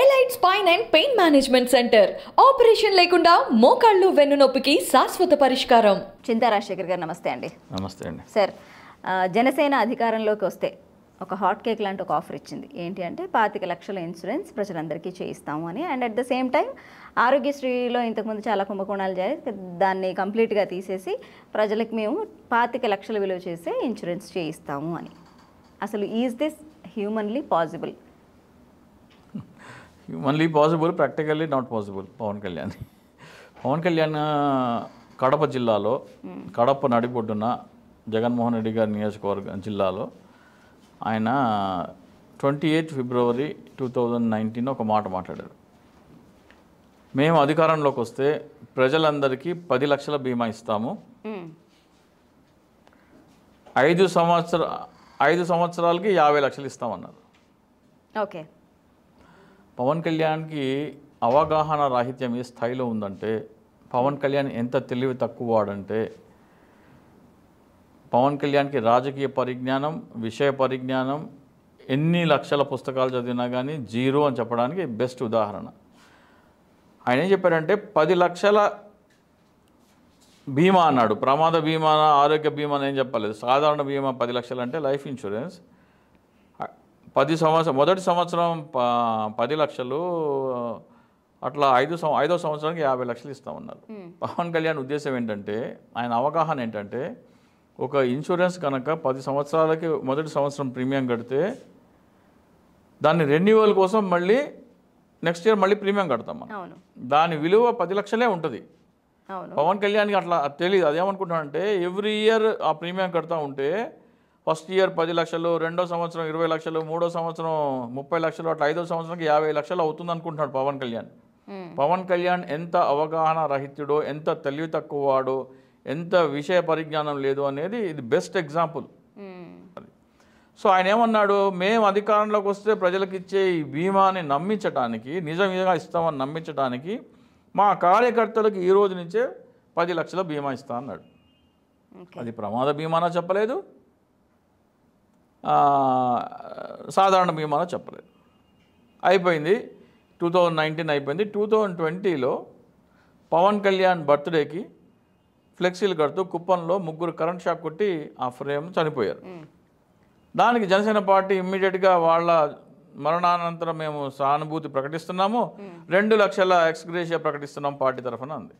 Elite spine and pain management centre operation లేకుండా మోకాళ్ళు వెన్ను నొప్పికి శాశ్వత పరిష్కారం చింతా రాజశేఖర్ గారు నమస్తే అండి నమస్తే అండి సార్ జనసేన అధికారంలోకి వస్తే ఒక హాట్ కేక్ లాంటి ఒక ఆఫర్ ఇచ్చింది ఏంటి అంటే పాతిక లక్షల ఇన్సూరెన్స్ ప్రజలందరికీ చేయిస్తాము అని and at the same time ఆరోగ్యశ్రీలో ఇంతకుముందు చాలా కుంభకోణాలు జరిగి దాన్ని కంప్లీట్గా తీసేసి ప్రజలకు మేము పాతిక లక్షల విలువ చేసే ఇన్సూరెన్స్ చేయిస్తాము అని అసలు is this humanly possible only possible practically not possible Pavan Kalyan Pavan Kalyan Kadapa జిల్లాలో కడప నడిపొడ్డున జగన్మోహన్ రెడ్డి గారి నియోజకవర్గ జిల్లాలో ఆయన twenty eighth February two thousand nineteen ఒక మాట మాట్లాడారు మేము అధికారంలోకి వస్తే ప్రజలందరికీ పది లక్షల బీమా ఇస్తాము ఐదు సంవత్సర ఐదు సంవత్సరాలకి యాభై లక్షలు ఇస్తామన్నారు ఓకే పవన్ కళ్యాణ్కి అవగాహన రాహిత్యం ఏ స్థాయిలో ఉందంటే పవన్ కళ్యాణ్ ఎంత తెలివి తక్కువ వాడంటే పవన్ కళ్యాణ్కి రాజకీయ పరిజ్ఞానం విషయ పరిజ్ఞానం ఎన్ని లక్షల పుస్తకాలు చదివినా కానీ జీరో అని చెప్పడానికి బెస్ట్ ఉదాహరణ ఆయన ఏం చెప్పారంటే పది లక్షల బీమా అన్నాడు ప్రమాద బీమా ఆరోగ్య బీమా అని ఏం చెప్పలేదు సాధారణ బీమా పది లక్షలు అంటే లైఫ్ ఇన్సూరెన్స్ పది సంవత్సరం మొదటి సంవత్సరం పది లక్షలు అట్లా ఐదు సంవ ఐదో సంవత్సరానికి యాభై లక్షలు ఇస్తా ఉన్నారు పవన్ కళ్యాణ్ ఉద్దేశం ఏంటంటే ఆయన అవగాహన ఏంటంటే ఒక ఇన్సూరెన్స్ కనుక పది సంవత్సరాలకి మొదటి సంవత్సరం ప్రీమియం కడితే దాన్ని రెన్యువల్ కోసం మళ్ళీ నెక్స్ట్ ఇయర్ మళ్ళీ ప్రీమియం కడతాం మనం దాని విలువ పది లక్షలే ఉంటుంది పవన్ కళ్యాణ్కి అట్లా తెలియదు అదేమనుకుంటున్నాడంటే ఎవ్రీ ఇయర్ ఆ ప్రీమియం కడతా ఉంటే ఫస్ట్ ఇయర్ పది లక్షలు రెండో సంవత్సరం ఇరవై లక్షలు మూడో సంవత్సరం ముప్పై లక్షలు అట్లా ఐదో సంవత్సరంకి యాభై లక్షలు అవుతుంది అనుకుంటున్నాడు పవన్ కళ్యాణ్ పవన్ కళ్యాణ్ ఎంత అవగాహన రహితుడో ఎంత తెలివి తక్కువ వాడో ఎంత విషయ పరిజ్ఞానం లేదు అనేది ఇది బెస్ట్ ఎగ్జాంపుల్ సో ఆయన ఏమన్నాడు మేము అధికారంలోకి వస్తే ప్రజలకు ఇచ్చే ఈ బీమాని నమ్మించడానికి నిజంగా ఇస్తామని నమ్మించడానికి మా కార్యకర్తలకు ఈ రోజు నుంచే పది లక్షల బీమా ఇస్తా అన్నాడు అది ప్రమాద బీమానా చెప్పలేదు సాధారణ బీమాలో చెప్పలేదు అయిపోయింది టూ థౌజండ్ నైన్టీన్ అయిపోయింది టూ థౌజండ్ ట్వంటీలో పవన్ కళ్యాణ్ బర్త్డేకి ఫ్లెక్సీలు కడుతూ కుప్పంలో ముగ్గురు కరెంట్ షాక్ కొట్టి ఆ ఫ్రేమ్ చనిపోయారు దానికి జనసేన పార్టీ ఇమ్మీడియట్గా వాళ్ళ మరణానంతరం మేము సానుభూతి ప్రకటిస్తున్నాము రెండు లక్షల ఎక్స్గ్రేషియా ప్రకటిస్తున్నాం పార్టీ తరఫున అంది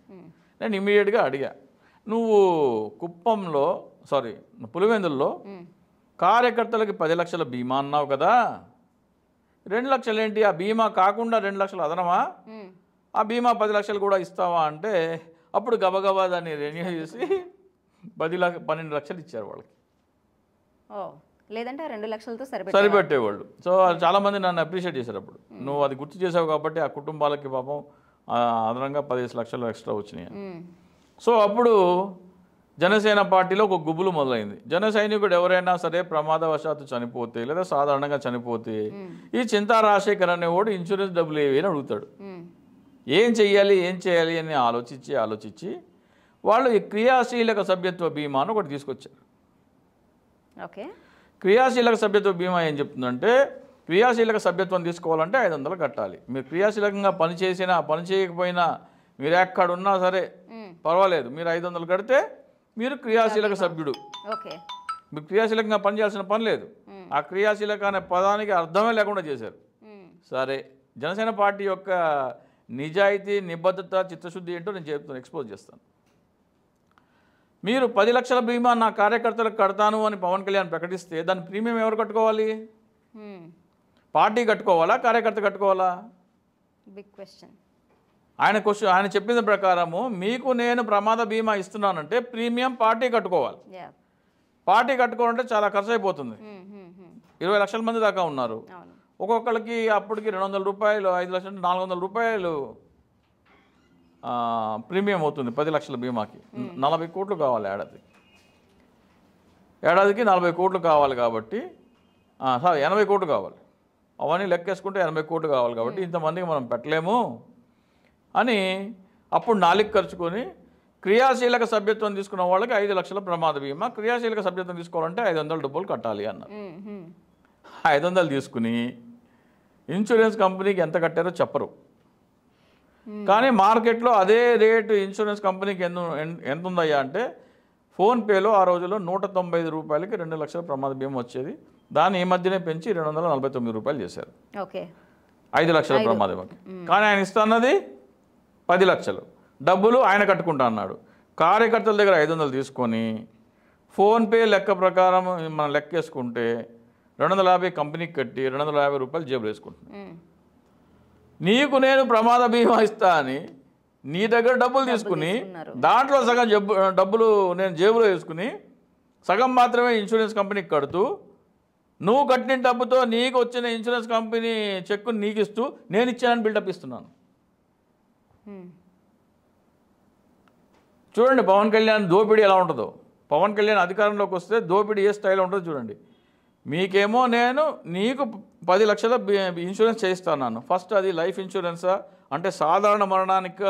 నేను ఇమ్మీడియట్గా అడిగా నువ్వు కుప్పంలో సారీ పులివెందుల్లో కార్యకర్తలకు పది లక్షల బీమా అన్నావు కదా రెండు లక్షలు ఏంటి ఆ బీమా కాకుండా రెండు లక్షలు అదనమా ఆ బీమా పది లక్షలు కూడా ఇస్తావా అంటే అప్పుడు గబగబా దాన్ని రెన్యూ చేసి పది లక్ష పన్నెండు లక్షలు ఇచ్చారు వాళ్ళకి లేదంటే రెండు లక్షలతో సరిపెట్టేవాళ్ళు సో చాలామంది నన్ను అప్రిషియేట్ చేశారు అప్పుడు నువ్వు అది గుర్తు చేసావు కాబట్టి ఆ కుటుంబాలకి పాపం అదనంగా పదిహేను లక్షలు ఎక్స్ట్రా వచ్చినాయి సో అప్పుడు జనసేన పార్టీలో ఒక గుబులు మొదలైంది జన సైనికుడు ఎవరైనా సరే ప్రమాదవశాత్తు చనిపోతే లేదా సాధారణంగా చనిపోతే ఈ చింతా రాజశేఖర్ అనేవాడు ఇన్సూరెన్స్ డబ్బులు ఏవి అని అడుగుతాడు ఏం చెయ్యాలి ఏం చేయాలి అని ఆలోచించి ఆలోచించి వాళ్ళు ఈ క్రియాశీలక సభ్యత్వ బీమా అని ఒకటి తీసుకొచ్చారు ఓకే క్రియాశీలక సభ్యత్వ బీమా ఏం చెప్తుందంటే క్రియాశీలక సభ్యత్వం తీసుకోవాలంటే ఐదు వందలు కట్టాలి మీరు క్రియాశీలకంగా పనిచేసినా పని చేయకపోయినా మీరు ఎక్కడున్నా సరే పర్వాలేదు మీరు ఐదు వందలు కడితే మీరు క్రియాశీలక సభ్యుడు ఓకే మీకు క్రియాశీలకంగా పనిచేయాల్సిన పని లేదు ఆ క్రియాశీలక అనే పదానికి అర్థమే లేకుండా చేశారు సరే జనసేన పార్టీ యొక్క నిజాయితీ నిబద్ధత చిత్తశుద్ధి ఏంటో నేను చెప్తాను ఎక్స్పోజ్ చేస్తాను మీరు పది లక్షల బీమా నా కార్యకర్తలకు కడతాను అని పవన్ కళ్యాణ్ ప్రకటిస్తే దాని ప్రీమియం ఎవరు కట్టుకోవాలి పార్టీ కట్టుకోవాలా కార్యకర్త కట్టుకోవాలా బిగ్ క్వశ్చన్ ఆయన క్వశ్చన్ ఆయన చెప్పిన ప్రకారము మీకు నేను ప్రమాద బీమా ఇస్తున్నానంటే ప్రీమియం పార్టీ కట్టుకోవాలి పార్టీ కట్టుకోవాలంటే చాలా ఖర్చు అయిపోతుంది hmm, hmm, hmm. ఇరవై లక్షల మంది దాకా ఉన్నారు ఒక్కొక్కరికి అప్పటికి రెండు వందల రూపాయలు ఐదు లక్షలు నాలుగు వందల రూపాయలు ప్రీమియం అవుతుంది పది లక్షల బీమాకి నలభై కోట్లు కావాలి ఏడాది ఏడాదికి నలభై కోట్లు కావాలి కాబట్టి సార్ ఎనభై కోట్లు కావాలి అవన్నీ లెక్కేసుకుంటే ఎనభై కోట్లు కావాలి కాబట్టి ఇంతమందికి మనం పెట్టలేము అని అప్పుడు నాలుగు ఖర్చుకొని క్రియాశీలక సభ్యత్వం తీసుకున్న వాళ్ళకి ఐదు లక్షల ప్రమాద బీమా క్రియాశీలక సభ్యత్వం తీసుకోవాలంటే ఐదు వందల డబ్బులు కట్టాలి అన్నారు ఐదు వందలు తీసుకుని ఇన్సూరెన్స్ కంపెనీకి ఎంత కట్టారో చెప్పరు కానీ మార్కెట్లో అదే రేటు ఇన్సూరెన్స్ కంపెనీకి ఎందు ఎంత ఉందయ్యా అంటే ఫోన్పేలో ఆ రోజుల్లో నూట తొంభై ఐదు రూపాయలకి రెండు లక్షల ప్రమాద బీమా వచ్చేది దాన్ని ఈ మధ్యనే పెంచి రెండు వందల నలభై తొమ్మిది రూపాయలు చేశారు ఐదు లక్షల ప్రమాద బీమా కానీ ఆయన ఇస్తున్నది పది లక్షలు డబ్బులు ఆయన కట్టుకుంటా అన్నాడు కార్యకర్తల దగ్గర ఐదు వందలు తీసుకొని ఫోన్పే లెక్క ప్రకారం మనం లెక్కేసుకుంటే రెండు వందల యాభై కంపెనీకి కట్టి రెండు వందల యాభై రూపాయలు జేబులు వేసుకుంటున్నాను నీకు నేను ప్రమాద బీమా ఇస్తా అని నీ దగ్గర డబ్బులు తీసుకుని దాంట్లో సగం జబ్బు డబ్బులు నేను జేబులో వేసుకుని సగం మాత్రమే ఇన్సూరెన్స్ కంపెనీకి కడుతూ నువ్వు కట్టిన డబ్బుతో నీకు వచ్చిన ఇన్సూరెన్స్ కంపెనీ చెక్కుని నీకు ఇస్తూ నేను ఇచ్చానని బిల్డప్ ఇస్తున్నాను Hmm. చూడండి పవన్ కళ్యాణ్ దోపిడీ ఎలా ఉంటుందో పవన్ కళ్యాణ్ అధికారంలోకి వస్తే దోపిడీ ఏ స్టైల్ ఉంటుందో చూడండి మీకేమో నేను నీకు పది లక్షల ఇన్సూరెన్స్ చేయిస్తాను ఫస్ట్ అది లైఫ్ ఇన్సూరెన్సా అంటే సాధారణ మరణానికి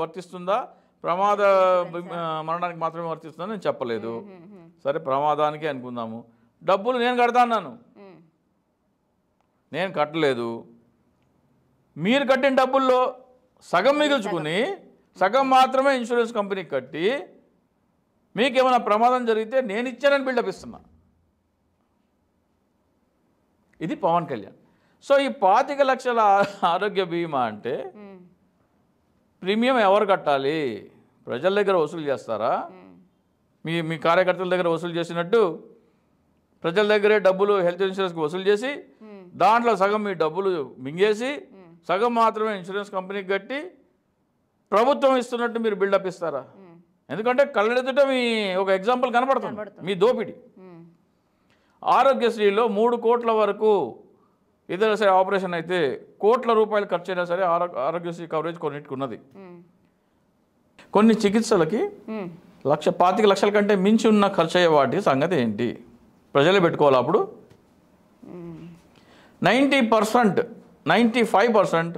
వర్తిస్తుందా ప్రమాద మరణానికి మాత్రమే వర్తిస్తుందని నేను చెప్పలేదు hmm, hmm, సరే ప్రమాదానికి అనుకుందాము డబ్బులు నేను కడతాన్నాను నేను కట్టలేదు మీరు కట్టిన డబ్బుల్లో సగం మిగుల్చుకుని సగం మాత్రమే ఇన్సూరెన్స్ కంపెనీకి కట్టి మీకేమైనా ప్రమాదం జరిగితే నేను ఇచ్చానని బిల్డప్ ఇస్తున్నా ఇది పవన్ కళ్యాణ్ సో ఈ పాతిక లక్షల ఆరోగ్య బీమా అంటే ప్రీమియం ఎవరు కట్టాలి ప్రజల దగ్గర వసూలు చేస్తారా మీ మీ కార్యకర్తల దగ్గర వసూలు చేసినట్టు ప్రజల దగ్గరే డబ్బులు హెల్త్ ఇన్సూరెన్స్కి వసూలు చేసి దాంట్లో సగం మీ డబ్బులు మింగేసి సగం మాత్రమే ఇన్సూరెన్స్ కంపెనీకి కట్టి ప్రభుత్వం ఇస్తున్నట్టు మీరు బిల్డప్ ఇస్తారా ఎందుకంటే కళ్ళెదుట మీ ఒక ఎగ్జాంపుల్ కనబడుతుంది మీ దోపిడి ఆరోగ్యశ్రీలో మూడు కోట్ల వరకు ఇద్దరు సరే ఆపరేషన్ అయితే కోట్ల రూపాయలు ఖర్చు అయినా సరే ఆరోగ్యశ్రీ కవరేజ్ కొన్నిటికి ఉన్నది కొన్ని చికిత్సలకి లక్ష పాతిక లక్షల కంటే మించి ఉన్న ఖర్చు అయ్యే వాటి సంగతి ఏంటి ప్రజలు పెట్టుకోవాలి అప్పుడు ninety percent ninety five percent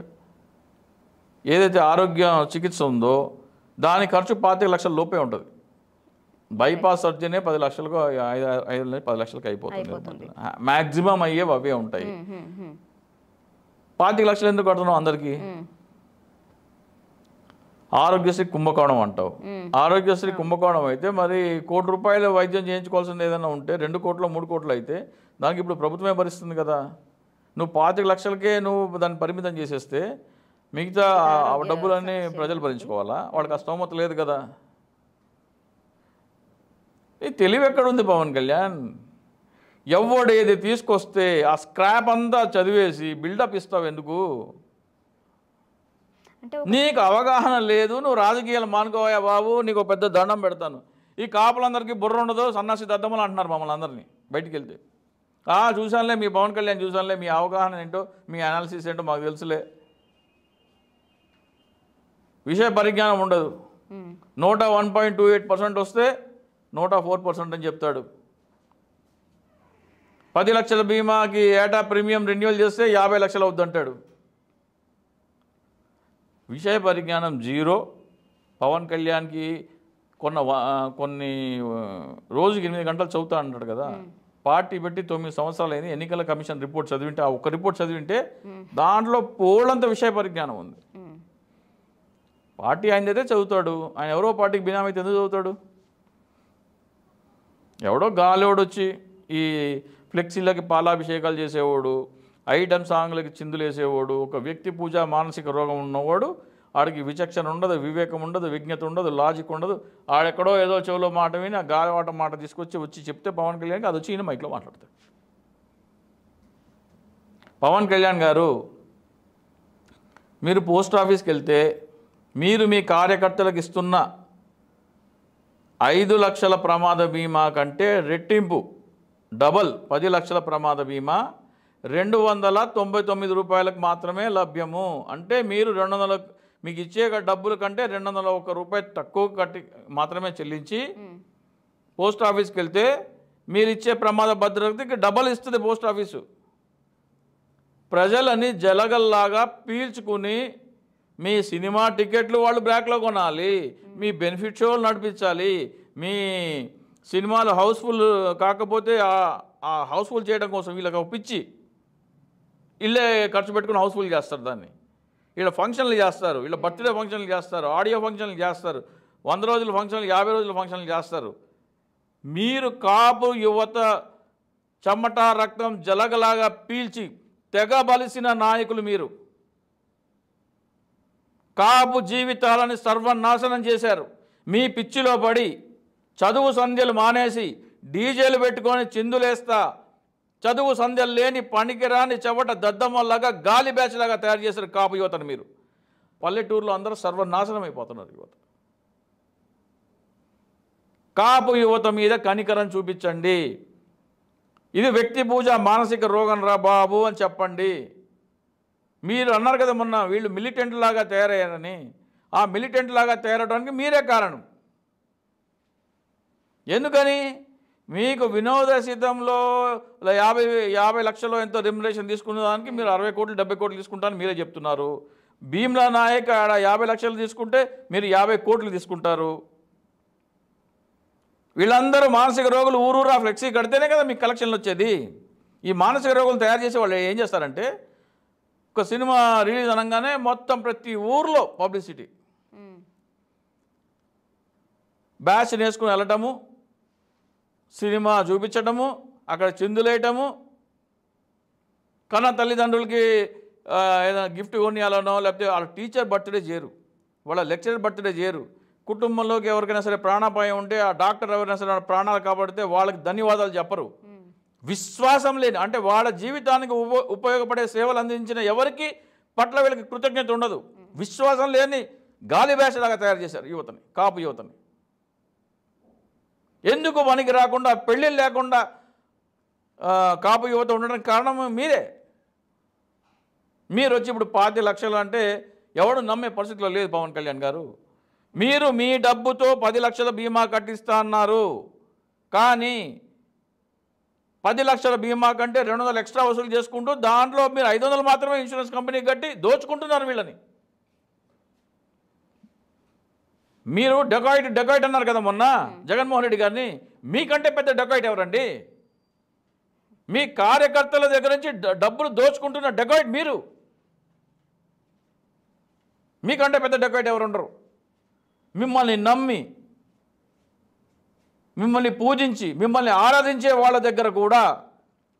ఏదైతే ఆరోగ్య చికిత్స ఉందో దాని ఖర్చు పాతిక లక్షల లోపే ఉంటుంది బైపాస్ సర్జరీనే పది లక్షలకు ఐదు ఐదు పది లక్షలకు అయిపోతుంది మ్యాక్సిమం అయ్యేవి అవే ఉంటాయి పాతిక లక్షలు ఎందుకు కడుతున్నాం అందరికీ ఆరోగ్యశ్రీ కుంభకోణం అంటావు ఆరోగ్యశ్రీ కుంభకోణం అయితే మరి కోటి రూపాయల వైద్యం చేయించుకోవాల్సింది ఏదైనా ఉంటే రెండు కోట్లు మూడు కోట్లు అయితే దానికి ఇప్పుడు ప్రభుత్వమే భరిస్తుంది కదా నువ్వు పాతిక లక్షలకే నువ్వు దాన్ని పరిమితం చేసేస్తే మిగతా డబ్బులన్నీ ప్రజలు భరించుకోవాలా వాళ్ళకి ఆ స్తోమత లేదు కదా ఈ తెలివి ఎక్కడుంది పవన్ కళ్యాణ్ ఎవడు ఏది తీసుకొస్తే ఆ స్క్రాప్ అంతా చదివేసి బిల్డప్ ఇస్తావు ఎందుకు నీకు అవగాహన లేదు నువ్వు రాజకీయాలు మానుకోవాయా బాబు నీకు పెద్ద దండం పెడతాను ఈ కాపులందరికీ బుర్ర ఉండదు సన్నాసి దద్దములు అంటున్నారు మమ్మల్ని అందరినీ బయటికి వెళ్తే చూశానులే మీ పవన్ కళ్యాణ్ చూశానులే మీ అవగాహన ఏంటో మీ అనాలిసిస్ ఏంటో మాకు తెలుసులే విషయ పరిజ్ఞానం ఉండదు నూట one point two eight percent వస్తే నూట ఫోర్ పర్సెంట్ అని చెప్తాడు పది లక్షల బీమాకి ఏటా ప్రీమియం రెన్యువల్ చేస్తే యాభై లక్షలు అవుద్దంటాడు విషయ పరిజ్ఞానం జీరో పవన్ కళ్యాణ్కి కొన్న కొన్ని రోజుకి ఎనిమిది గంటలు చదువుతా అంటాడు కదా పార్టీ పెట్టి తొమ్మిది సంవత్సరాలు అయింది ఎన్నికల కమిషన్ రిపోర్ట్ చదివింటే ఆ ఒక్క రిపోర్ట్ చదివింటే దాంట్లో పోలంత విషయ పరిజ్ఞానం ఉంది పార్టీ ఆయన అయితే చదువుతాడు ఆయన ఎవరో పార్టీకి బినామైతే ఎందుకు చదువుతాడు ఎవడో గాలివాడు వచ్చి ఈ ఫ్లెక్సీలకి పాలాభిషేకాలు చేసేవాడు ఐటమ్ సాంగ్లకి చిందులేసేవాడు ఒక వ్యక్తి పూజ మానసిక రోగం ఉన్నవాడు ఆడికి విచక్షణ ఉండదు వివేకం ఉండదు విజ్ఞత ఉండదు లాజిక్ ఉండదు ఆడెక్కడో ఏదో చెవులో మాట విని ఆ గాలివాట మాట తీసుకొచ్చి వచ్చి చెప్తే పవన్ కళ్యాణ్కి అది వచ్చి ఈయన మైక్లో మాట్లాడతాడు పవన్ కళ్యాణ్ గారు మీరు పోస్ట్ ఆఫీస్కి వెళ్తే మీరు మీ కార్యకర్తలకు ఇస్తున్న ఐదు లక్షల ప్రమాద బీమా కంటే రెట్టింపు డబల్ పది లక్షల ప్రమాద బీమా రెండు వందల తొంభై తొమ్మిది రూపాయలకు మాత్రమే లభ్యము అంటే మీరు రెండు వందలకు మీకు ఇచ్చే డబ్బుల కంటే రెండు వందల ఒక రూపాయి తక్కువ కట్టి మాత్రమే చెల్లించి పోస్ట్ ఆఫీస్కి వెళ్తే మీరు ఇచ్చే ప్రమాద భద్రతకి డబల్ ఇస్తుంది పోస్ట్ ఆఫీసు ప్రజలని జలగల్లాగా పీల్చుకుని మీ సినిమా టికెట్లు వాళ్ళు బ్యాక్లో కొనాలి మీ బెనిఫిట్ షోలు నడిపించాలి మీ సినిమాలు హౌస్ఫుల్ కాకపోతే హౌస్ఫుల్ చేయడం కోసం వీళ్ళకి ఒప్పించి ఇల్లే ఖర్చు పెట్టుకుని హౌస్ఫుల్ చేస్తారు దాన్ని వీళ్ళ ఫంక్షన్లు చేస్తారు వీళ్ళ బర్త్డే ఫంక్షన్లు చేస్తారు ఆడియో ఫంక్షన్లు చేస్తారు వంద రోజుల ఫంక్షన్లు యాభై రోజుల ఫంక్షన్లు చేస్తారు మీరు కాపు యువత చెమ్మట రక్తం జలగలాగా పీల్చి తెగబలిసిన నాయకులు మీరు కాపు జీవితాలని సర్వనాశనం చేశారు మీ పిచ్చిలో పడి చదువు సంధ్యలు మానేసి డీజేలు పెట్టుకొని చిందులేస్తా చదువు సంధ్యలు లేని పనికిరాని చెవట దద్దమ్మలాగా గాలి బ్యాచ్లాగా తయారు చేశారు కాపు యువతను మీరు పల్లెటూరులో అందరూ సర్వనాశనం అయిపోతున్నారు యువత కాపు యువత మీద కనికరం చూపించండి ఇది వ్యక్తి పూజ మానసిక రోగం రా బాబు అని చెప్పండి మీరు అన్నారు కదా మొన్న వీళ్ళు మిలిటెంట్ లాగా తయారయ్యారని ఆ మిలిటెంట్ లాగా తయారవడానికి మీరే కారణం ఎందుకని మీకు వినోద సిద్ధంలో యాభై యాభై లక్షలు ఎంతో రెమ్యులేషన్ తీసుకున్న దానికి మీరు అరవై కోట్లు డెబ్బై కోట్లు తీసుకుంటారని మీరే చెప్తున్నారు భీమ్లా నాయక్ ఆడ యాభై లక్షలు తీసుకుంటే మీరు యాభై కోట్లు తీసుకుంటారు వీళ్ళందరూ మానసిక రోగులు ఊరూరా ఫ్లెక్సీ కడితేనే కదా మీకు కలెక్షన్లు వచ్చేది ఈ మానసిక రోగులు తయారు చేసే వాళ్ళు ఏం చేస్తారంటే ఒక సినిమా రిలీజ్ అనగానే మొత్తం ప్రతి ఊర్లో పబ్లిసిటీ బ్యాచ్ నేసుకుని వెళ్ళటము సినిమా చూపించటము అక్కడ చిందులేయటము కన్నా తల్లిదండ్రులకి ఏదైనా గిఫ్ట్ కొనియాలనో లేకపోతే వాళ్ళ టీచర్ బర్త్డే చేయరు వాళ్ళ లెక్చరర్ బర్త్డే చేయరు కుటుంబంలోకి ఎవరికైనా సరే ప్రాణాపాయం ఉంటే ఆ డాక్టర్ ఎవరైనా సరే ప్రాణాలు కాబడితే వాళ్ళకి ధన్యవాదాలు చెప్పరు విశ్వాసం లేని అంటే వాళ్ళ జీవితానికి ఉపయోగపడే సేవలు అందించిన ఎవరికి పట్ల వీళ్ళకి కృతజ్ఞత ఉండదు విశ్వాసం లేని గాలి భాషలాగా తయారు చేశారు యువతని కాపు యువతని ఎందుకు పనికి రాకుండా పెళ్ళిళ్ళు లేకుండా కాపు యువత ఉండడానికి కారణం మీరే మీరు వచ్చి ఇప్పుడు పాతి లక్షలు అంటే ఎవడు నమ్మే పరిస్థితిలో లేదు పవన్ కళ్యాణ్ గారు మీరు మీ డబ్బుతో పది లక్షల బీమా కట్టిస్తా అన్నారు కానీ పది లక్షల బీమా కంటే రెండు వందలు ఎక్స్ట్రా వసూలు చేసుకుంటూ దాంట్లో మీరు ఐదు వందలు మాత్రమే ఇన్సూరెన్స్ కంపెనీకి కట్టి దోచుకుంటున్నారు వీళ్ళని మీరు డెకాయిట్ డకాయిట్ అన్నారు కదా మొన్న జగన్మోహన్ రెడ్డి గారిని మీకంటే పెద్ద డకాయిట్ ఎవరండి మీ కార్యకర్తల దగ్గర నుంచి డబ్బులు దోచుకుంటున్న డకాయిట్ మీరు మీకంటే పెద్ద ఎవరు ఎవరుండరు మిమ్మల్ని నమ్మి మిమ్మల్ని పూజించి మిమ్మల్ని ఆరాధించే వాళ్ళ దగ్గర కూడా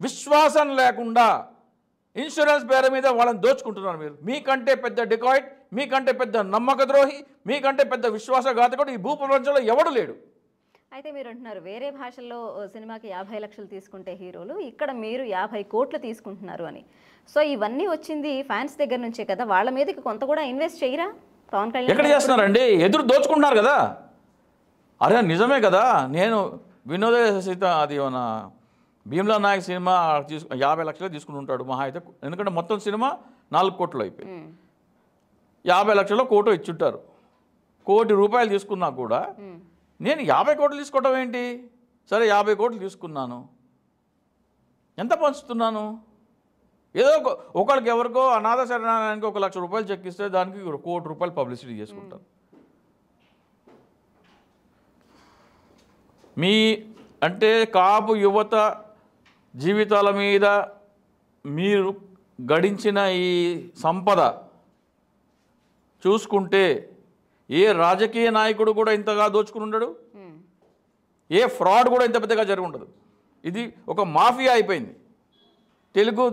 విశ్వాసం లేకుండా ఇన్సూరెన్స్ పేరు మీద వాళ్ళని దోచుకుంటున్నారు మీరు మీకంటే పెద్ద డికాయిట్ మీకంటే పెద్ద నమ్మక ద్రోహి మీకంటే పెద్ద విశ్వాసఘాతకుడు ఈ భూప్రపంచంలో ఎవడు లేడు అయితే మీరు అంటున్నారు వేరే భాషల్లో సినిమాకి యాభై లక్షలు తీసుకుంటే హీరోలు ఇక్కడ మీరు యాభై కోట్లు తీసుకుంటున్నారు అని సో ఇవన్నీ వచ్చింది ఫ్యాన్స్ దగ్గర నుంచే కదా వాళ్ళ మీదకి కొంత కూడా ఇన్వెస్ట్ చేయరా పవన్ కళ్యాణ్ ఎక్కడ చేస్తున్నారండి ఎదురు దోచుకుంటున్నారు కదా అరే నిజమే కదా నేను వినోద సీత అది మన భీమ్లా నాయక్ సినిమా తీసుకు యాభై లక్షలు తీసుకుని ఉంటాడు మహా అయితే ఎందుకంటే మొత్తం సినిమా నాలుగు కోట్లు అయిపోయి యాభై లక్షల్లో కోటో ఇచ్చుంటారు కోటి రూపాయలు తీసుకున్నా కూడా నేను యాభై కోట్లు తీసుకోవటం ఏంటి సరే యాభై కోట్లు తీసుకున్నాను ఎంత పంచుతున్నాను ఏదో ఒకరికి ఎవరికో అనాథ శరణానికి ఒక లక్ష రూపాయలు చెక్ ఇస్తే దానికి కోటి రూపాయలు పబ్లిసిటీ చేసుకుంటారు మీ అంటే కాపు యువత జీవితాల మీద మీరు గడించిన ఈ సంపద చూసుకుంటే ఏ రాజకీయ నాయకుడు కూడా ఇంతగా దోచుకుని ఉండడు hmm. ఏ ఫ్రాడ్ కూడా ఇంత పెద్దగా జరిగి ఉండదు ఇది ఒక మాఫియా అయిపోయింది తెలుగు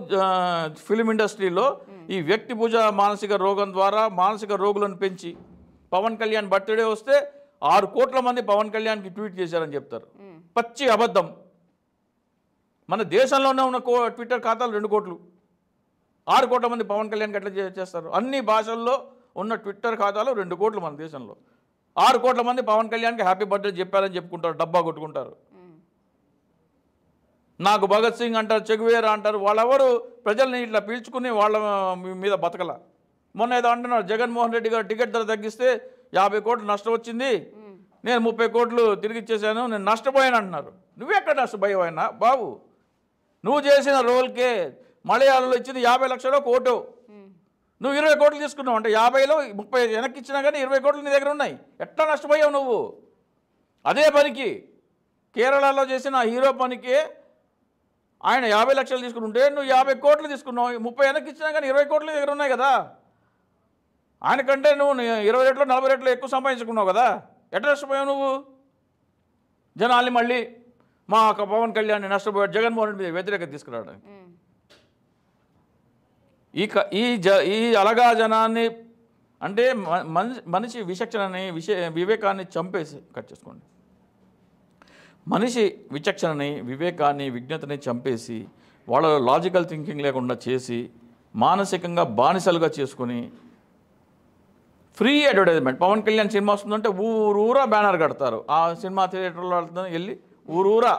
ఫిల్మ్ ఇండస్ట్రీలో hmm. ఈ వ్యక్తి పూజ మానసిక రోగం ద్వారా మానసిక రోగులను పెంచి పవన్ కళ్యాణ్ బర్త్డే వస్తే ఆరు కోట్ల మంది పవన్ కళ్యాణ్కి ట్వీట్ చేశారని చెప్తారు hmm. పచ్చి అబద్ధం మన దేశంలోనే ఉన్న ట్విట్టర్ ఖాతాలు రెండు కోట్లు ఆరు కోట్ల మంది పవన్ కళ్యాణ్కి అట్లా చేస్తారు అన్ని భాషల్లో ఉన్న ట్విట్టర్ ఖాతాలో రెండు కోట్లు మన దేశంలో ఆరు కోట్ల మంది పవన్ కళ్యాణ్కి హ్యాపీ బర్త్డే చెప్పారని చెప్పుకుంటారు డబ్బా కొట్టుకుంటారు నాకు భగత్ సింగ్ అంటారు చెగువేరా అంటారు వాళ్ళెవరు ప్రజల్ని ఇట్లా పీల్చుకుని వాళ్ళ మీద బతకల మొన్న ఏదో అంటున్నారు జగన్మోహన్ రెడ్డి గారు టికెట్ ధర తగ్గిస్తే యాభై కోట్లు నష్టం వచ్చింది నేను ముప్పై కోట్లు తిరిగి ఇచ్చేసాను నేను నష్టపోయాను అంటున్నారు నువ్వెక్కడ నష్టపోయావైనా బాబు నువ్వు చేసిన రోల్కే మలయాళంలో ఇచ్చింది యాభై లక్షల కోటు నువ్వు ఇరవై కోట్లు తీసుకున్నావు అంటే యాభైలో ముప్పై వెనక్కి ఇచ్చినా కానీ ఇరవై కోట్లు నీ దగ్గర ఉన్నాయి ఎట్లా నష్టపోయావు నువ్వు అదే పనికి కేరళలో చేసిన హీరో పనికి ఆయన యాభై లక్షలు ఉంటే నువ్వు యాభై కోట్లు తీసుకున్నావు ముప్పై వెనక్కి ఇచ్చినా కానీ ఇరవై కోట్లు దగ్గర ఉన్నాయి కదా ఆయన కంటే నువ్వు ఇరవై రెట్లు నలభై రెట్లు ఎక్కువ సంపాదించుకున్నావు కదా ఎట్లా నష్టపోయావు నువ్వు జనాల్ని మళ్ళీ మా పవన్ కళ్యాణ్ నష్టపోయాడు జగన్మోహన్ రెడ్డి వ్యతిరేకత తీసుకురావడానికి ఈ ఈ జ ఈ అలగా జనాన్ని అంటే మనిషి విచక్షణని విష వివేకాన్ని చంపేసి కట్ చేసుకోండి మనిషి విచక్షణని వివేకాన్ని విజ్ఞతని చంపేసి వాళ్ళలో లాజికల్ థింకింగ్ లేకుండా చేసి మానసికంగా బానిసలుగా చేసుకొని free advertisement Pavan Kalyan cinema వస్తుందంటే ఊరూరా బ్యానర్ కడతారు ఆ సినిమా థియేటర్లో వెళ్ళి ఊరూరా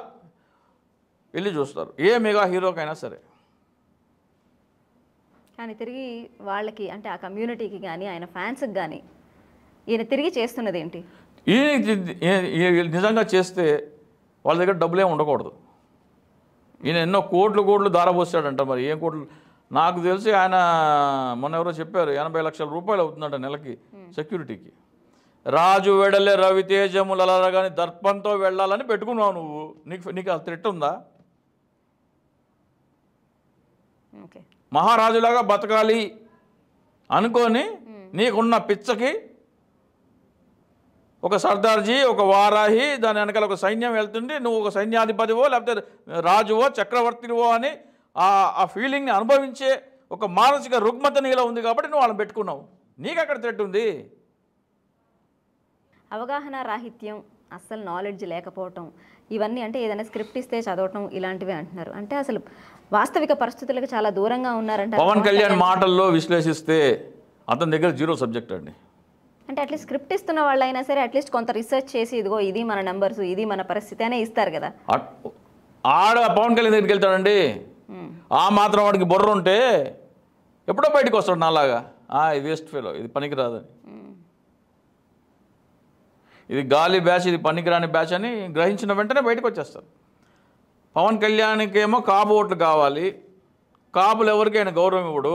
వెళ్ళి చూస్తారు ఏ మెగా హీరోకైనా సరే కానీ తిరిగి వాళ్ళకి అంటే ఆ కమ్యూనిటీకి కానీ ఆయన ఫ్యాన్స్కి కానీ ఈయన తిరిగి చేస్తున్నది ఏంటి ఈయన నిజంగా చేస్తే వాళ్ళ దగ్గర డబ్బులే ఉండకూడదు ఈయన ఎన్నో కోట్లు కోట్లు దారబోస్తాడంట మరి ఏం కోట్లు నాకు తెలిసి ఆయన మొన్న ఎవరో చెప్పారు ఎనభై లక్షల రూపాయలు అవుతుందంట నెలకి సెక్యూరిటీకి రాజు వెడలే రవితేజములు కానీ దర్పంతో వెళ్ళాలని పెట్టుకున్నావు నువ్వు నీకు నీకు ఆ త్రిట్ ఉందా మహారాజులాగా బతకాలి అనుకొని నీకున్న పిచ్చకి ఒక సర్దార్జీ ఒక వారాహి దాని వెనకాల ఒక సైన్యం వెళ్తుంది నువ్వు ఒక సైన్యాధిపతివో లేకపోతే రాజువో చక్రవర్తివో అని ఆ ఫీలింగ్ని అనుభవించే ఒక మానసిక రుగ్మత నీలో ఉంది కాబట్టి నువ్వు వాళ్ళని పెట్టుకున్నావు నీకు అక్కడ థ్రెట్ ఉంది అవగాహన రాహిత్యం అస్సలు నాలెడ్జ్ లేకపోవటం ఇవన్నీ అంటే ఏదైనా స్క్రిప్ట్ ఇస్తే చదవటం ఇలాంటివి అంటున్నారు అంటే అసలు వాస్తవిక పరిస్థితులకు చాలా దూరంగా ఉన్నారంట పవన్ కళ్యాణ్ మాటల్లో విశ్లేషిస్తే అతని దగ్గర జీరో సబ్జెక్ట్ అండి అంటే అట్లీస్ట్ స్క్రిప్ట్ ఇస్తున్న వాళ్ళైనా సరే అట్లీస్ట్ కొంత రీసెర్చ్ చేసి ఇదిగో ఇది మన నెంబర్స్ ఇది మన పరిస్థితి అనే ఇస్తారు కదా ఆడ పవన్ కళ్యాణ్ దగ్గరికి వెళ్తాడండి ఆ మాత్రం వాడికి బుర్ర ఉంటే ఎప్పుడో బయటకు వస్తాడు నాలాగా ఇది వేస్ట్ ఫీల్ ఇది పనికిరాదని ఇది గాలి బ్యాచ్ ఇది పనికిరాని బ్యాచ్ అని గ్రహించిన వెంటనే బయటకు వచ్చేస్తారు పవన్ ఏమో కాపు ఓట్లు కావాలి కాపులు ఎవరికైనా గౌరవం ఇవ్వడు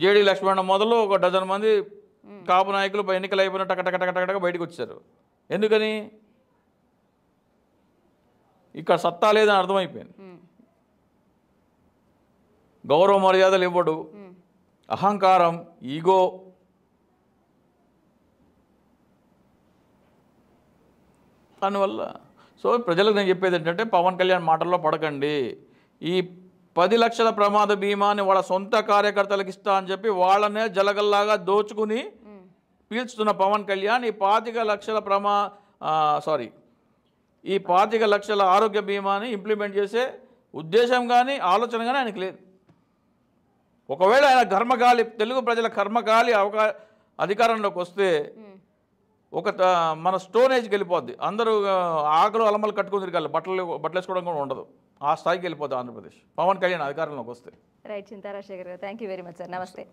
జేడీ లక్ష్మణ మొదలు ఒక డజన్ మంది కాపు నాయకులు ఎన్నికలు అయిపోయిన టక బయటకు వచ్చారు ఎందుకని ఇక్కడ సత్తా లేదని అర్థమైపోయింది గౌరవ మర్యాదలు ఇవ్వడు అహంకారం ఈగో దానివల్ల సో ప్రజలకు నేను చెప్పేది ఏంటంటే పవన్ కళ్యాణ్ మాటల్లో పడకండి ఈ పది లక్షల ప్రమాద బీమాని వాళ్ళ సొంత కార్యకర్తలకు ఇస్తా అని చెప్పి వాళ్ళనే జలగల్లాగా దోచుకుని పీల్చుతున్న పవన్ కళ్యాణ్ ఈ పాతిక లక్షల ప్రమా సారీ ఈ పాతిక లక్షల ఆరోగ్య బీమాని ఇంప్లిమెంట్ చేసే ఉద్దేశం కానీ ఆలోచన కానీ ఆయనకు లేదు ఒకవేళ ఆయన కర్మకాలి తెలుగు ప్రజల కర్మకాలి అవకా అధికారంలోకి వస్తే ఒక మన స్టోన్ ఏజ్కి వెళ్ళిపోద్ది అందరూ ఆకలు అలమలు కట్టుకుని తిరగాలి బట్టలు బట్టలు వేసుకోవడం కూడా ఉండదు ఆ స్థాయికి వెళ్ళిపోద్ది ఆంధ్రప్రదేశ్ పవన్ కళ్యాణ్ అధికారంలోకి వస్తే రైట్ చింతారాజశేఖర్ గారు thank you very much sir నమస్తే